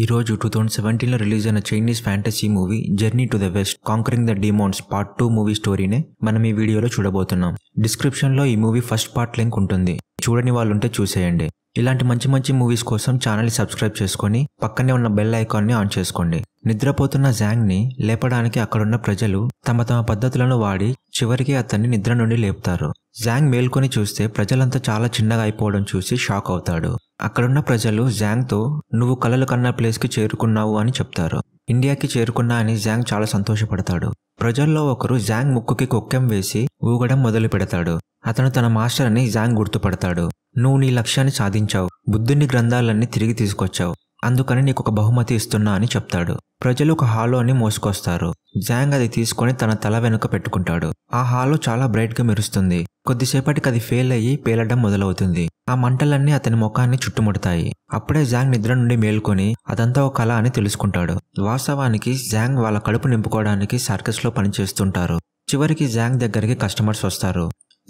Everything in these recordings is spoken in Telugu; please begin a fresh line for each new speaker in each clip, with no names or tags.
ఈరోజు టూ థౌజండ్ సెవెంటీన్లో రిలీజ్ అయిన Chinese fantasy movie journey to the west conquering the demons part two movie స్టోరీనే మనం ఈ వీడియోలో చూడబోతున్నాం డిస్క్రిప్షన్లో ఈ మూవీ ఫస్ట్ పార్ట్ లింక్ ఉంటుంది చూడని వాళ్ళుంటే చూసేయండి ఇలాంటి మంచి మంచి మూవీస్ కోసం ఛానల్ని సబ్స్క్రైబ్ చేసుకొని పక్కనే ఉన్న బెల్ ఐకాన్ని ఆన్ చేసుకోండి నిద్రపోతున్న జాంగ్ని లేపడానికి అక్కడున్న ప్రజలు తమ తమ పద్ధతులను వాడి చివరికి అతన్ని నిద్ర నుండి లేపుతారు జాంగ్ మేల్కొని చూస్తే ప్రజలంతా చాలా చిన్నగా అయిపోవడం చూసి షాక్ అవుతాడు అక్కడున్న ప్రజలు జాంగ్తో నువ్వు కలలు కన్న ప్లేస్కి చేరుకున్నావు అని చెప్తారు ఇండియాకి చేరుకున్నా అని జాంగ్ చాలా సంతోషపడతాడు ప్రజల్లో ఒకరు జాంగ్ ముక్కుకి కుక్కెం వేసి ఊగడం మొదలు పెడతాడు అతను తన మాస్టర్ అని జాంగ్ గుర్తుపడతాడు నువ్వు నీ లక్ష్యాన్ని సాధించావు బుద్ధుని గ్రంథాలన్నీ తిరిగి తీసుకొచ్చావు అందుకని నీకు ఒక బహుమతి ఇస్తున్నా అని చెప్తాడు ప్రజలు ఒక హాలోని మోసుకొస్తారు జాంగ్ అది తీసుకొని తన తల వెనుక పెట్టుకుంటాడు ఆ హాలో చాలా బ్రైట్గా మెరుస్తుంది కొద్దిసేపటికి అది ఫెయిల్ అయ్యి పేలడం మొదలవుతుంది ఆ మంటలన్నీ అతని ముఖాన్ని చుట్టుముడతాయి అప్పుడే జాంగ్ నిద్ర నుండి మేల్కొని అదంతా ఒక కళ అని తెలుసుకుంటాడు వాస్తవానికి జాంగ్ వాళ్ళ కడుపు నింపుకోవడానికి సర్కస్లో పనిచేస్తుంటారు చివరికి జాంగ్ దగ్గరికి కస్టమర్స్ వస్తారు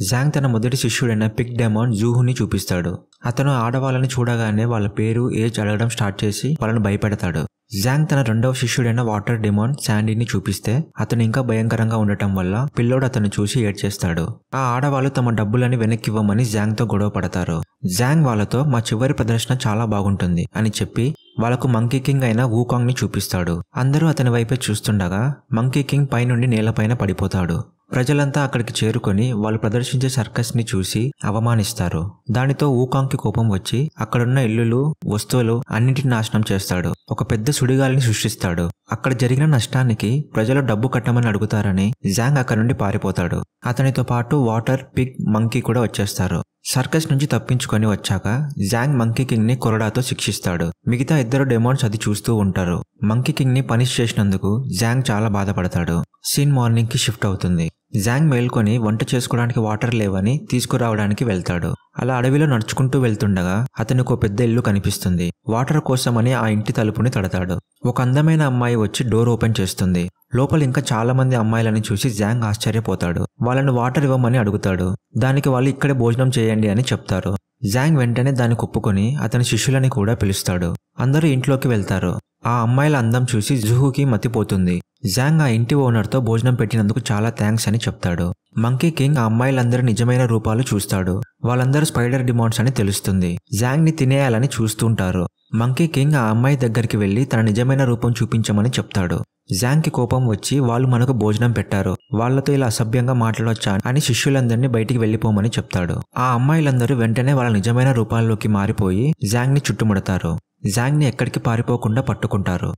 జాంగ్ తన మొదటి శిష్యుడైన పిక్ డెమాన్ జూహుని చూపిస్తాడు అతను ఆడవాళ్ళని చూడగానే వాళ్ళ పేరు ఏజ్ అడగడం స్టార్ట్ చేసి వాళ్ళని భయపెడతాడు జాంగ్ తన రెండవ శిష్యుడైన వాటర్ డిమాన్ శాండీని చూపిస్తే అతను ఇంకా భయంకరంగా ఉండటం వల్ల పిల్లోడు అతను చూసి ఏడ్చేస్తాడు ఆ ఆడవాళ్ళు తమ డబ్బులని వెనక్కివ్వమని జాంగ్తో గొడవ పడతారు జాంగ్ వాళ్ళతో మా చివరి ప్రదర్శన చాలా బాగుంటుంది అని చెప్పి వాళ్ళకు మంకీ కింగ్ అయిన ని చూపిస్తాడు అందరూ అతని వైపే చూస్తుండగా మంకీ కింగ్ పైనుండి నేలపైన పడిపోతాడు ప్రజలంతా అక్కడికి చేరుకొని వాళ్ళు ప్రదర్శించే సర్కస్ ని చూసి అవమానిస్తారు దానితో ఊకాంకి కోపం వచ్చి అక్కడున్న ఇల్లులు వస్తువులు అన్నింటిని నాశనం చేస్తాడు ఒక పెద్ద సుడిగాలిని సృష్టిస్తాడు అక్కడ జరిగిన నష్టానికి ప్రజలు డబ్బు కట్టమని అడుగుతారని జాంగ్ అక్కడ నుండి పారిపోతాడు అతనితో పాటు వాటర్ పిగ్ మంకీ కూడా వచ్చేస్తారు సర్కస్ నుంచి తప్పించుకొని వచ్చాక జాంగ్ మంకీ కింగ్ ని కొరడాతో శిక్షిస్తాడు మిగతా ఇద్దరు డెమోన్స్ అది చూస్తూ ఉంటారు మంకీ కింగ్ ని పనిష్ చేసినందుకు జాంగ్ చాలా బాధపడతాడు సీన్ మార్నింగ్ కి షిఫ్ట్ అవుతుంది జాంగ్ మేల్కొని వంట చేసుకోవడానికి వాటర్ లేవని తీసుకురావడానికి వెళ్తాడు అలా అడవిలో నడుచుకుంటూ వెళ్తుండగా అతనికి ఒక పెద్ద ఇల్లు కనిపిస్తుంది వాటర్ కోసమని ఆ ఇంటి తలుపుని తడతాడు ఒక అందమైన అమ్మాయి వచ్చి డోర్ ఓపెన్ చేస్తుంది లోపల ఇంకా చాలా మంది అమ్మాయిలని చూసి జాంగ్ ఆశ్చర్యపోతాడు వాళ్ళని వాటర్ ఇవ్వమని అడుగుతాడు దానికి వాళ్ళు ఇక్కడే భోజనం చేయండి అని చెప్తారు జాంగ్ వెంటనే దాన్ని ఒప్పుకొని అతని శిష్యులని కూడా పిలుస్తాడు అందరూ ఇంట్లోకి వెళ్తారు ఆ అమ్మాయిల అందం చూసి జుహుకి మతిపోతుంది జాంగ్ ఆ ఇంటి ఓనర్తో భోజనం పెట్టినందుకు చాలా థ్యాంక్స్ అని చెప్తాడు మంకీ కింగ్ ఆ అమ్మాయిలందరి నిజమైన రూపాలు చూస్తాడు వాళ్ళందరూ స్పైడర్ డిమాండ్స్ అని తెలుస్తుంది జాంగ్ ని తినేయాలని చూస్తుంటారు మంకీ కింగ్ ఆ అమ్మాయి దగ్గరికి వెళ్ళి తన నిజమైన రూపం చూపించమని చెప్తాడు జాంగ్కి కోపం వచ్చి వాళ్ళు మనకు భోజనం పెట్టారు వాళ్లతో ఇలా అసభ్యంగా మాట్లాడొచ్చా అని శిష్యులందరినీ బయటికి వెళ్ళిపోమని చెప్తాడు ఆ అమ్మాయిలందరూ వెంటనే వాళ్ళ నిజమైన రూపాల్లోకి మారిపోయి జాంగ్ ని చుట్టుముడతారు జాంగ్ని ఎక్కడికి పారిపోకుండా పట్టుకుంటారు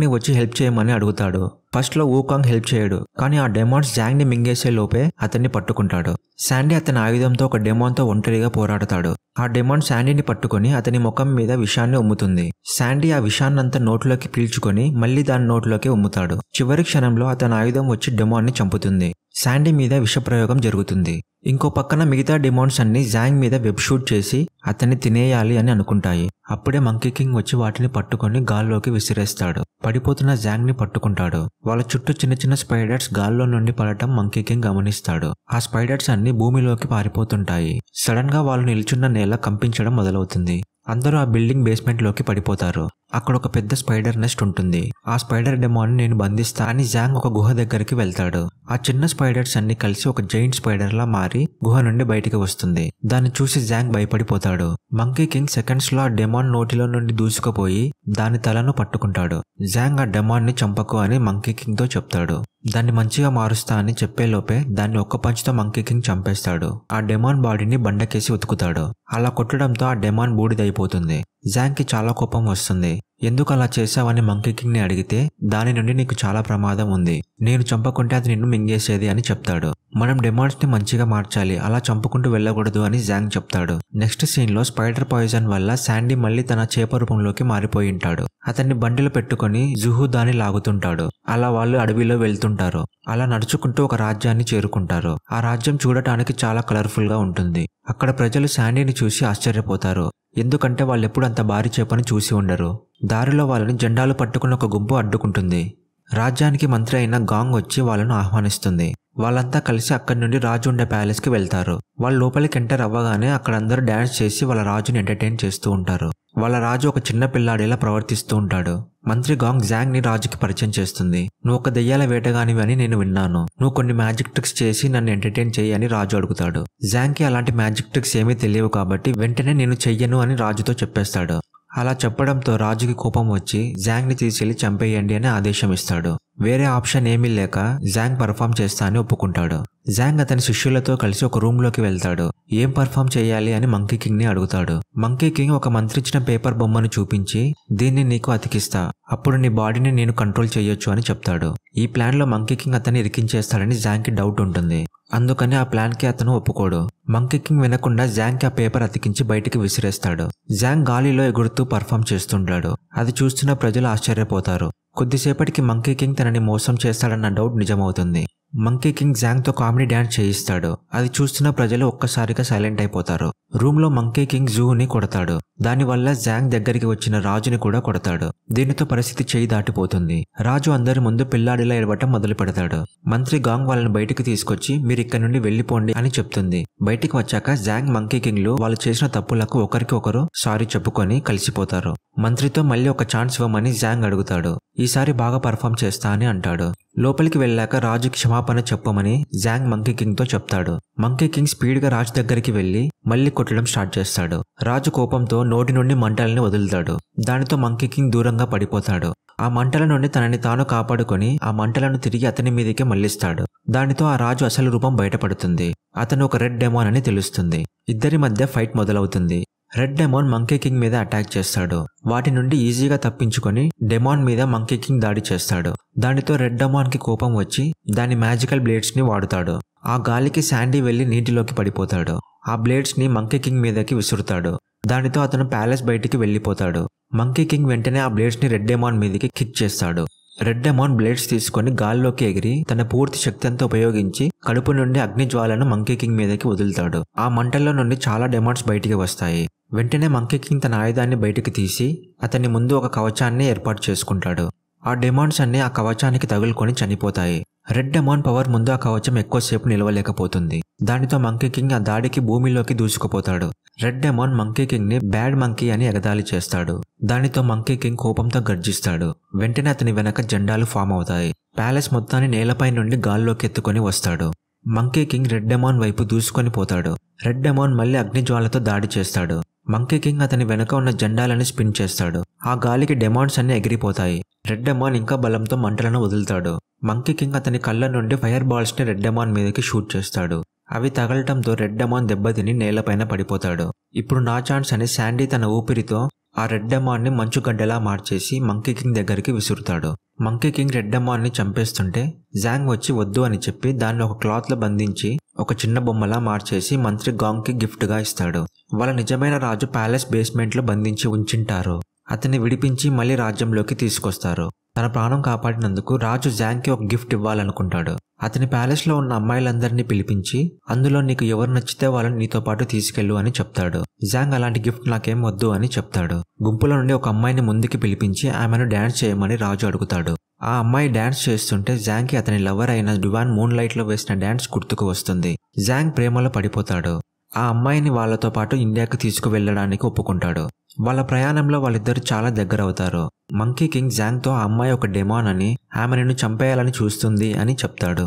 ని వచ్చి హెల్ప్ చేయమని అడుగుతాడు ఫస్ట్లో ఊకాంగ్ హెల్ప్ చేయడు కానీ ఆ డెమాన్స్ జాంగ్ని మింగేసే లోపే అతన్ని పట్టుకుంటాడు శాండీ అతని ఆయుధంతో ఒక డెమాన్తో ఒంటరిగా పోరాడతాడు ఆ డెమాన్ శాండీని పట్టుకుని అతని ముఖం మీద విషాన్ని ఉమ్ముతుంది శాండీ ఆ విషాన్నంతా నోట్లోకి పీల్చుకొని మళ్ళీ దాని నోట్లోకి ఉమ్ముతాడు చివరి క్షణంలో అతని ఆయుధం వచ్చి డెమాన్ని చంపుతుంది శాండీ మీద విషప్రయోగం జరుగుతుంది ఇంకో పక్కన మిగతా డిమాండ్స్ అన్ని జాంగ్ మీద వెబ్ షూట్ చేసి అతన్ని తినేయాలి అని అనుకుంటాయి అప్పుడే మంకీ కింగ్ వచ్చి వాటిని పట్టుకొని గాల్లోకి విసిరేస్తాడు పడిపోతున్న జాంగ్ ని పట్టుకుంటాడు వాళ్ళ చుట్టూ చిన్న చిన్న స్పైడర్స్ గాల్లో నుండి పడటం మంకీ కింగ్ గమనిస్తాడు ఆ స్పైడర్స్ అన్ని భూమిలోకి పారిపోతుంటాయి సడన్ గా వాళ్ళు నిల్చున్న నేల కంపించడం మొదలవుతుంది అందరూ ఆ బిల్డింగ్ బేస్మెంట్ లోకి పడిపోతారు అక్కడ ఒక పెద్ద స్పైడర్ నెస్ట్ ఉంటుంది ఆ స్పైడర్ డెమోని నేను బంధిస్తా అని జాంగ్ ఒక గుహ దగ్గరికి వెళ్తాడు ఆ చిన్న స్పైడర్స్ అన్ని కలిసి ఒక జైంట్ స్పైడర్ లా మారి గుహ నుండి బయటికి వస్తుంది దాన్ని చూసి జాంగ్ భయపడిపోతాడు మంకీ కింగ్ సెకండ్స్ లో ఆ డెమాన్ నోటిలో నుండి దూసుకుపోయి దాని తలను పట్టుకుంటాడు జాంగ్ ఆ డెమాన్ ని చంపకు అని మంకీ కింగ్ తో చెప్తాడు దాన్ని మంచిగా మారుస్తా అని చెప్పేలోపే దాన్ని ఒక్క పంచుతో మంకీ కింగ్ చంపేస్తాడు ఆ డెమాన్ బాడీని బండకేసి ఉతుకుతాడు అలా కొట్టడంతో ఆ డెమాన్ బూడిదైపోతుంది కి చాలా కోపం వస్తుంది ఎందుకు అలా చేశావని మంకీ ని అడిగితే దాని నుండి నీకు చాలా ప్రమాదం ఉంది నేను చంపకుంటే అది నిన్ను మింగేసేది అని చెప్తాడు మనం ని మంచిగా మార్చాలి అలా చంపుకుంటూ వెళ్ళకూడదు అని జాంగ్ చెప్తాడు నెక్స్ట్ సీన్లో స్పైడర్ పాయిజన్ వల్ల శాండీ మళ్ళీ తన చేప రూపంలోకి మారిపోయింటాడు అతన్ని బండిలో పెట్టుకొని జుహు దాని లాగుతుంటాడు అలా వాళ్ళు అడవిలో వెళ్తుంటారు అలా నడుచుకుంటూ ఒక రాజ్యాన్ని చేరుకుంటారు ఆ రాజ్యం చూడటానికి చాలా కలర్ఫుల్గా ఉంటుంది అక్కడ ప్రజలు శాండీని చూసి ఆశ్చర్యపోతారు ఎందుకంటే వాళ్ళు ఎప్పుడు అంత భారీ చేపను చూసి ఉండరు దారిలో వాళ్ళని జెండాలు పట్టుకున్న ఒక గుంపు అడ్డుకుంటుంది రాజ్యానికి మంత్రి అయిన గాంగ్ వచ్చి వాళ్ళను ఆహ్వానిస్తుంది వాళ్ళంతా కలిసి అక్కడి నుండి రాజు ఉండే ప్యాలెస్కి వెళ్తారు వాళ్ళు లోపలికి ఎంటర్ అవ్వగానే అక్కడ అందరూ డ్యాన్స్ చేసి వాళ్ళ రాజుని ఎంటర్టైన్ చేస్తూ ఉంటారు వాళ్ళ రాజు ఒక చిన్న పిల్లాడేలా ప్రవర్తిస్తూ ఉంటాడు మంత్రి గాంగ్ జాంగ్ ని రాజుకి పరిచయం చేస్తుంది నువ్వు ఒక దెయ్యాల వేటగానివి అని నేను విన్నాను నువ్వు కొన్ని మ్యాజిక్ ట్రిక్స్ చేసి నన్ను ఎంటర్టైన్ చేయి అని రాజు అడుగుతాడు జాంగ్ కి అలాంటి మ్యాజిక్ ట్రిక్స్ ఏమీ తెలియవు కాబట్టి వెంటనే నేను చెయ్యను అని రాజుతో చెప్పేస్తాడు అలా చెప్పడంతో రాజుకి కోపం వచ్చి ని తీసుకెళ్లి చంపేయండి అని ఆదేశం ఇస్తాడు వేరే ఆప్షన్ ఏమీ లేక జాంగ్ పర్ఫామ్ చేస్తా అని ఒప్పుకుంటాడు జాంగ్ అతని శిష్యులతో కలిసి ఒక రూమ్లోకి వెళ్తాడు ఏం పర్ఫామ్ చేయాలి అని మంకీ కింగ్ని అడుగుతాడు మంకీ కింగ్ ఒక మంత్రిచ్చిన పేపర్ బొమ్మను చూపించి దీన్ని నీకు అతికిస్తా అప్పుడు నీ బాడీని నేను కంట్రోల్ చేయొచ్చు అని చెప్తాడు ఈ ప్లాన్లో మంకీ కింగ్ అతన్ని ఇరికించేస్తాడని జాంగ్కి డౌట్ ఉంటుంది అందుకని ఆ ప్లాన్కి అతను ఒప్పుకోడు మంకీ కింగ్ వినకుండా జాంగ్ ఆ పేపర్ అతికించి బయటికి విసిరేస్తాడు జాంగ్ గాలిలో ఎగురుతూ పర్ఫామ్ చేస్తుంటాడు అది చూస్తున్న ప్రజలు ఆశ్చర్యపోతారు కొద్దిసేపటికి మంకీ కింగ్ తనని మోసం చేస్తాడన్న డౌట్ నిజమవుతుంది మంకీ కింగ్ జాంగ్తో కామెడీ డ్యాన్స్ చేయిస్తాడు అది చూస్తున్న ప్రజలు ఒక్కసారిగా సైలెంట్ అయిపోతారు రూమ్లో మంకీ కింగ్ జూని కొడతాడు దానివల్ల జాంగ్ దగ్గరికి వచ్చిన రాజుని కూడా కొడతాడు దీనితో పరిస్థితి చేయి దాటిపోతుంది రాజు అందరి ముందు పిల్లాడిలా ఇవ్వటం మొదలు పెడతాడు మంత్రి గాంగ్ వాళ్ళని బయటికి తీసుకొచ్చి మీరు ఇక్కడ నుండి వెళ్ళిపోండి అని చెప్తుంది బయటికి వచ్చాక జాంగ్ మంకీ లో వాళ్ళు చేసిన తప్పులకు ఒకరికి ఒకరు సారీ చెప్పుకొని కలిసిపోతారు మంత్రితో మళ్ళీ ఒక ఛాన్స్ ఇవ్వమని జాంగ్ అడుగుతాడు ఈసారి బాగా పర్ఫామ్ చేస్తా అని అంటాడు లోపలికి వెళ్ళాక రాజు క్షమాపణ చెప్పమని జాంగ్ మంకీ కింగ్ తో చెప్తాడు మంకీ కింగ్ స్పీడ్ గా రాజు దగ్గరికి వెళ్లి మళ్ళీ కొట్టడం స్టార్ట్ చేస్తాడు రాజు కోపంతో నోటి నుండి మంటల్ని వదులుతాడు దానితో మంకీ కింగ్ దూరంగా పడిపోతాడు ఆ మంటల నుండి తనని తాను కాపాడుకొని ఆ మంటలను తిరిగి అతని మీదకే మళ్లిస్తాడు దానితో ఆ రాజు అసలు రూపం బయటపడుతుంది అతను ఒక రెడ్ డెమోన్ అని తెలుస్తుంది ఇద్దరి మధ్య ఫైట్ మొదలవుతుంది రెడ్ డెమాన్ మంకీ కింగ్ మీద అటాక్ చేస్తాడు వాటి నుండి ఈజీగా తప్పించుకొని డెమాన్ మీద మంకీ కింగ్ దాడి చేస్తాడు దానితో రెడ్ డెమాన్ కి కోపం వచ్చి దాని మ్యాజికల్ బ్లేడ్స్ ని వాడుతాడు ఆ గాలికి శాండీ వెళ్లి నీటిలోకి పడిపోతాడు ఆ బ్లేడ్స్ ని మంకీ కింగ్ మీదకి విసురుతాడు దానితో అతను ప్యాలెస్ బయటికి వెళ్ళిపోతాడు మంకీ కింగ్ వెంటనే ఆ బ్లేడ్స్ ని రెడ్ డెమాన్ మీదకి కిక్ చేస్తాడు రెడ్ డెమాన్ బ్లేడ్స్ తీసుకొని గాల్లోకి ఎగిరి తన పూర్తి శక్తి అంతా ఉపయోగించి కడుపు నుండి అగ్ని జ్వాలను మంకీ కింగ్ మీదకి వదులుతాడు ఆ మంటల్లో నుండి చాలా డెమాన్స్ బయటికి వస్తాయి వెంటనే మంకీ కింగ్ తన ఆయుధాన్ని బయటికి తీసి అతని ముందు ఒక కవచాన్ని ఏర్పాటు చేసుకుంటాడు ఆ డిమాండ్స్ అన్నీ ఆ కవచానికి తగులుకొని చనిపోతాయి రెడ్ డెమాన్ పవర్ ముందు ఆ కవచం ఎక్కువసేపు నిలవలేకపోతుంది దానితో మంకీ కింగ్ ఆ దాడికి భూమిలోకి దూసుకుపోతాడు రెడ్ డెమాన్ మంకీ కింగ్ ని బ్యాడ్ మంకీ అని ఎగదాలి చేస్తాడు దానితో మంకీ కింగ్ కోపంతో గర్జిస్తాడు వెంటనే అతని వెనక జెండాలు ఫామ్ అవుతాయి ప్యాలెస్ మొత్తాన్ని నేలపై నుండి గాల్లోకి ఎత్తుకొని వస్తాడు మంకీ కింగ్ రెడ్ డెమాన్ వైపు దూసుకొని పోతాడు రెడ్ డెమాన్ మళ్ళీ అగ్నిజ్వాలతో దాడి చేస్తాడు మంకీ కింగ్ అతని వెనుక ఉన్న జెండాలని స్పిన్ చేస్తాడు ఆ గాలికి డెమాండ్స్ అన్ని ఎగిరిపోతాయి రెడ్ అమాన్ ఇంకా బలంతో మంటలను వదులుతాడు మంకీ కింగ్ అతని కళ్ళ నుండి ఫైర్ ని రెడ్ డెమాన్ మీదకి షూట్ చేస్తాడు అవి తగలటంతో రెడ్ అమాన్ దెబ్బతిని నేలపైన పడిపోతాడు ఇప్పుడు నా ఛాన్స్ అని శాండీ తన ఊపిరితో ఆ రెడ్డమాన్ని మంచుగడ్డలా మార్చేసి మంకీ కింగ్ దగ్గరికి విసురుతాడు మంకీ కింగ్ రెడ్డమాన్ని చంపేస్తుంటే జాంగ్ వచ్చి వద్దు అని చెప్పి దాన్ని ఒక క్లాత్లో బంధించి ఒక చిన్న బొమ్మలా మార్చేసి మంత్రి గాంగ్కి గిఫ్ట్గా ఇస్తాడు వాళ్ళ నిజమైన రాజు ప్యాలెస్ బేస్మెంట్లో బంధించి ఉంచింటారు అతన్ని విడిపించి మళ్ళీ రాజ్యంలోకి తీసుకొస్తారు తన ప్రాణం కాపాడినందుకు రాజు జాంగ్కి ఒక గిఫ్ట్ ఇవ్వాలనుకుంటాడు అతని ప్యాలెస్లో ఉన్న అమ్మాయిలందరినీ పిలిపించి అందులో నీకు ఎవరు నచ్చితే వాళ్ళని నీతో పాటు తీసుకెళ్ళు అని చెప్తాడు జాంగ్ అలాంటి గిఫ్ట్ నాకేం వద్దు అని చెప్తాడు గుంపులో నుండి ఒక అమ్మాయిని ముందుకి పిలిపించి ఆమెను డ్యాన్స్ చేయమని రాజు అడుగుతాడు ఆ అమ్మాయి డ్యాన్స్ చేస్తుంటే జాంగ్కి అతని లవర్ అయిన డివాన్ మూన్ లైట్లో వేసిన డ్యాన్స్ గుర్తుకు వస్తుంది జాంగ్ ప్రేమలో పడిపోతాడు ఆ అమ్మాయిని వాళ్లతో పాటు ఇండియాకు తీసుకువెళ్ళడానికి ఒప్పుకుంటాడు వాళ్ళ ప్రయాణంలో వాళ్ళిద్దరు చాలా దగ్గర అవుతారు మంకీ కింగ్ జాంగ్తో ఆ అమ్మాయి ఒక డెమాన్ అని ఆమె నిన్ను చంపేయాలని చూస్తుంది అని చెప్తాడు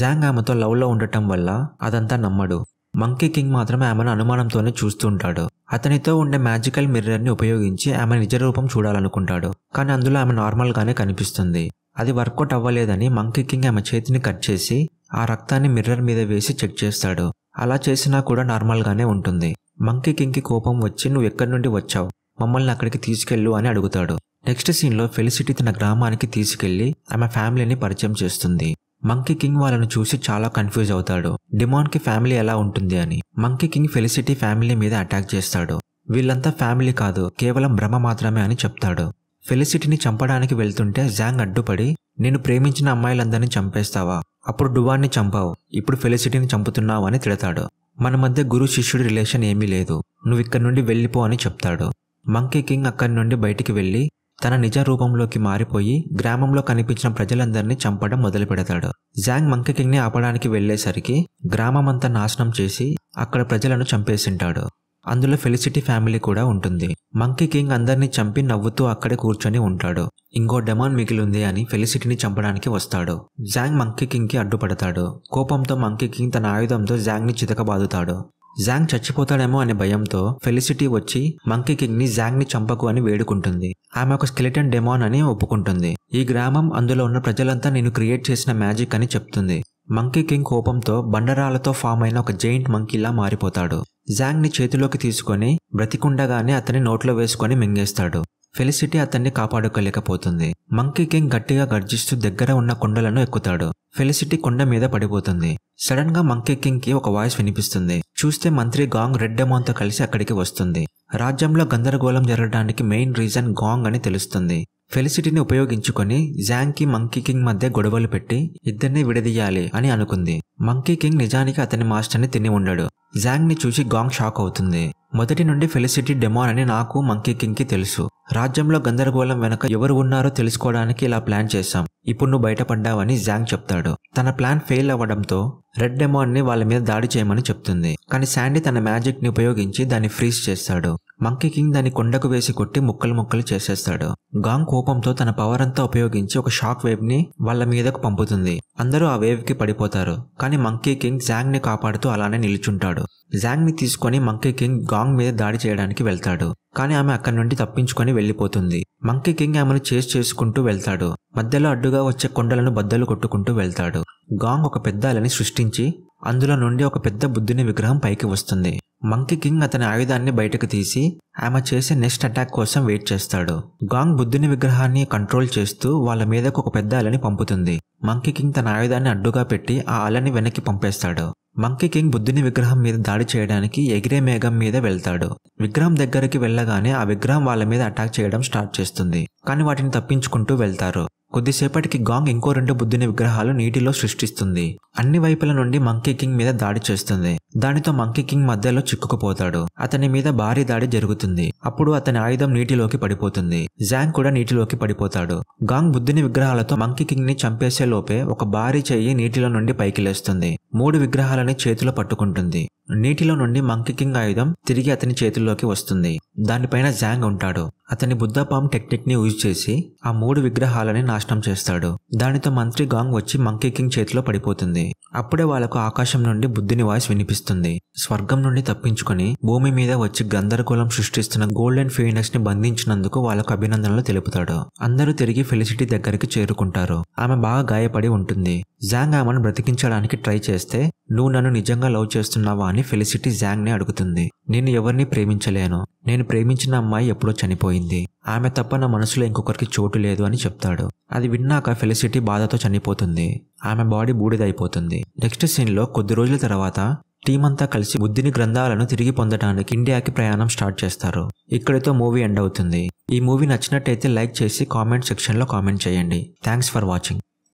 జాంగ్ ఆమెతో లవ్లో ఉండటం వల్ల అదంతా నమ్మడు మంకీ కింగ్ మాత్రం ఆమెను అనుమానంతోనే చూస్తుంటాడు అతనితో ఉండే మ్యాజికల్ మిర్రర్ని ఉపయోగించి ఆమె నిజ రూపం చూడాలనుకుంటాడు కానీ అందులో ఆమె నార్మల్గానే కనిపిస్తుంది అది వర్కౌట్ అవ్వలేదని మంకీ కింగ్ ఆమె చేతిని కట్ చేసి ఆ రక్తాన్ని మిర్రర్ మీద వేసి చెక్ చేస్తాడు అలా చేసినా కూడా నార్మల్గానే ఉంటుంది మంకీ కింగ్కి కోపం వచ్చి నువ్వు ఎక్కడి నుండి వచ్చావు మమ్మల్ని అక్కడికి తీసుకెళ్ళు అని అడుగుతాడు నెక్స్ట్ సీన్లో ఫెలిసిటీ తన గ్రామానికి తీసుకెళ్లి ఆమె ఫ్యామిలీని పరిచయం చేస్తుంది మంకీ కింగ్ వాళ్ళను చూసి చాలా కన్ఫ్యూజ్ అవుతాడు డిమాన్కి ఫ్యామిలీ ఎలా ఉంటుంది అని మంకీ కింగ్ ఫెలిసిటీ ఫ్యామిలీ మీద అటాక్ చేస్తాడు వీళ్ళంతా ఫ్యామిలీ కాదు కేవలం భ్రమ మాత్రమే అని చెప్తాడు ఫెలిసిటీని చంపడానికి వెళ్తుంటే జాంగ్ అడ్డుపడి నేను ప్రేమించిన అమ్మాయిలందరినీ చంపేస్తావా అప్పుడు డువాన్ని చంపావు ఇప్పుడు ఫెలిసిటీని చంపుతున్నావు అని తిడతాడు మన మధ్య గురు శిష్యుడి రిలేషన్ ఏమీ లేదు నువ్వు ఇక్కడి నుండి వెళ్ళిపో అని చెప్తాడు మంకీ కింగ్ అక్కడి నుండి బయటికి వెళ్ళి తన నిజ రూపంలోకి మారిపోయి గ్రామంలో కనిపించిన ప్రజలందరినీ చంపడం మొదలు పెడతాడు జాంగ్ మంకీ కింగ్ని ఆపడానికి వెళ్లేసరికి గ్రామమంతా నాశనం చేసి అక్కడ ప్రజలను చంపేసింటాడు అందులో ఫెలిసిటీ ఫ్యామిలీ కూడా ఉంటుంది మంకీ కింగ్ అందరినీ చంపి నవ్వుతూ అక్కడే కూర్చొని ఉంటాడు ఇంకో డెమాన్ మిగిలింది అని ఫెలిసిటీని చంపడానికి వస్తాడు జాంగ్ మంకీ కింగ్ కి అడ్డుపడతాడు కోపంతో మంకీ కింగ్ తన ఆయుధంతో జాంగ్ ని చితకబాదుతాడు జాంగ్ చచ్చిపోతాడేమో అనే భయంతో ఫెలిసిటీ వచ్చి మంకీ కింగ్ని ని చంపకు అని వేడుకుంటుంది ఆమె ఒక స్కెలిటన్ డెమాన్ అని ఒప్పుకుంటుంది ఈ గ్రామం అందులో ఉన్న ప్రజలంతా నేను క్రియేట్ చేసిన మ్యాజిక్ అని చెప్తుంది మంకీ కింగ్ కోపంతో బండరాలతో ఫామ్ అయిన ఒక జైంట్ మంకీలా మారిపోతాడు జాంగ్ని చేతిలోకి తీసుకొని బ్రతికుండగానే అతని నోట్లో వేసుకొని మింగేస్తాడు ఫెలిసిటీ అతన్ని కాపాడుకోలేకపోతుంది మంకీ కింగ్ గట్టిగా గర్జిస్తూ దగ్గర ఉన్న కొండలను ఎక్కుతాడు ఫెలిసిటీ కొండ మీద పడిపోతుంది సడన్ గా మంకీ కింగ్ కి ఒక వాయిస్ వినిపిస్తుంది చూస్తే మంత్రి గాంగ్ రెడ్ రెడ్డమోన్తో కలిసి అక్కడికి వస్తుంది రాజ్యంలో గందరగోళం జరగడానికి మెయిన్ రీజన్ గాంగ్ అని తెలుస్తుంది ఫెలిసిటీని ఉపయోగించుకొని జాంగ్కి మంకీ కింగ్ మధ్య గొడవలు పెట్టి ఇద్దరిని విడదీయాలి అని అనుకుంది మంకీ కింగ్ నిజానికి అతని మాస్టర్ని తిని ఉండడు జాంగ్ని చూసి గాంగ్ షాక్ అవుతుంది మొదటి నుండి ఫెలిసిటీ డెమాన్ అని నాకు మంకీ కింగ్కి తెలుసు రాజ్యంలో గందరగోళం వెనక ఎవరు ఉన్నారో తెలుసుకోవడానికి ఇలా ప్లాన్ చేశాం ఇప్పుడు నువ్వు బయటపడ్డావని జాంగ్ చెప్తాడు తన ప్లాన్ ఫెయిల్ అవ్వడంతో రెడ్ ని వాళ్ళ మీద దాడి చేయమని చెప్తుంది కానీ శాండీ తన మ్యాజిక్ని ఉపయోగించి దాన్ని ఫ్రీజ్ చేస్తాడు మంకీ కింగ్ దాన్ని కొండకు వేసి కొట్టి ముక్కలు ముక్కలు చేసేస్తాడు గాంగ్ కోపంతో తన పవర్ అంతా ఉపయోగించి ఒక షాక్ వేవ్ ని వాళ్ళ మీదకు పంపుతుంది అందరూ ఆ వేవ్ కి పడిపోతారు కానీ మంకీ కింగ్ జాంగ్ ని కాపాడుతూ అలానే నిలుచుంటాడు జాంగ్ ని తీసుకొని మంకీ కింగ్ గాంగ్ మీద దాడి చేయడానికి వెళ్తాడు కానీ ఆమె అక్కడి నుండి తప్పించుకొని వెళ్ళిపోతుంది మంకీ కింగ్ ఆమెను చేస్ చేసుకుంటూ వెళ్తాడు మధ్యలో అడ్డుగా వచ్చే కొండలను బద్దలు కొట్టుకుంటూ వెళ్తాడు గాంగ్ ఒక పెద్ద అలని సృష్టించి అందులో నుండి ఒక పెద్ద బుద్ధుని విగ్రహం పైకి వస్తుంది మంకీ కింగ్ అతని ఆయుధాన్ని బయటకు తీసి ఆమె చేసే నెక్స్ట్ అటాక్ కోసం వెయిట్ చేస్తాడు గాంగ్ బుద్ధుని విగ్రహాన్ని కంట్రోల్ చేస్తూ వాళ్ళ మీదకు ఒక పెద్ద అలని పంపుతుంది మంకీ కింగ్ తన ఆయుధాన్ని అడ్డుగా పెట్టి ఆ అలని వెనక్కి పంపేస్తాడు మంకీ కింగ్ బుద్ధుని విగ్రహం మీద దాడి చేయడానికి ఎగిరే మేఘం మీద వెళ్తాడు విగ్రహం దగ్గరికి వెళ్ళగానే ఆ విగ్రహం వాళ్ళ మీద అటాక్ చేయడం స్టార్ట్ చేస్తుంది కానీ వాటిని తప్పించుకుంటూ వెళ్తారు కొద్దిసేపటికి గాంగ్ ఇంకో రెండు బుద్ధుని విగ్రహాలు నీటిలో సృష్టిస్తుంది అన్ని వైపుల నుండి మంకీ కింగ్ మీద దాడి చేస్తుంది దానితో మంకీ కింగ్ మధ్యలో చిక్కుకుపోతాడు అతని మీద భారీ దాడి జరుగుతుంది అప్పుడు అతని ఆయుధం నీటిలోకి పడిపోతుంది జాంగ్ కూడా నీటిలోకి పడిపోతాడు గాంగ్ బుద్ధిని విగ్రహాలతో మంకీ కింగ్ ని చంపేసే లోపే ఒక భారీ చెయ్యి నీటిలో నుండి పైకి లేస్తుంది మూడు విగ్రహాలని చేతిలో పట్టుకుంటుంది నీటిలో నుండి మంకీ కింగ్ ఆయుధం తిరిగి అతని చేతుల్లోకి వస్తుంది దానిపైన జాంగ్ ఉంటాడు అతని బుద్ధ పామ్ టెక్నిక్ ని యూజ్ చేసి ఆ మూడు విగ్రహాలని నాశనం చేస్తాడు దానితో మంత్రి గాంగ్ వచ్చి మంకీ కింగ్ చేతిలో పడిపోతుంది అప్పుడే వాళ్లకు ఆకాశం నుండి బుద్ధిని వాయిస్ వినిపిస్తుంది సృష్టిస్తుంది స్వర్గం నుండి తప్పించుకొని భూమి మీద వచ్చి గందరగోళం సృష్టిస్తున్న గోల్డెన్ ఫీనస్ ని బంధించినందుకు వాళ్ళకు అభినందనలు తెలుపుతాడు అందరూ తిరిగి ఫెలిసిటీ దగ్గరికి చేరుకుంటారు ఆమె బాగా గాయపడి ఉంటుంది జాంగ్ ఆమెను బ్రతికించడానికి ట్రై చేస్తే నువ్వు నన్ను నిజంగా లవ్ చేస్తున్నావా అని ఫెలిసిటీ జాంగ్ ని అడుగుతుంది నేను ఎవరిని ప్రేమించలేను నేను ప్రేమించిన అమ్మాయి ఎప్పుడో చనిపోయింది ఆమె తప్ప నా మనసులో ఇంకొకరికి చోటు లేదు అని చెప్తాడు అది విన్నాక ఫెలిసిటీ బాధతో చనిపోతుంది ఆమె బాడీ బూడిదైపోతుంది నెక్స్ట్ సీన్లో కొద్ది రోజుల తర్వాత టీమ్ అంతా కలిసి బుద్ధిని గ్రంథాలను తిరిగి పొందడానికి ఇండియాకి ప్రయాణం స్టార్ట్ చేస్తారు ఇక్కడితో మూవీ ఎండ్ అవుతుంది ఈ మూవీ నచ్చినట్టయితే లైక్ చేసి కామెంట్ సెక్షన్లో కామెంట్ చేయండి థ్యాంక్స్ ఫర్ వాచింగ్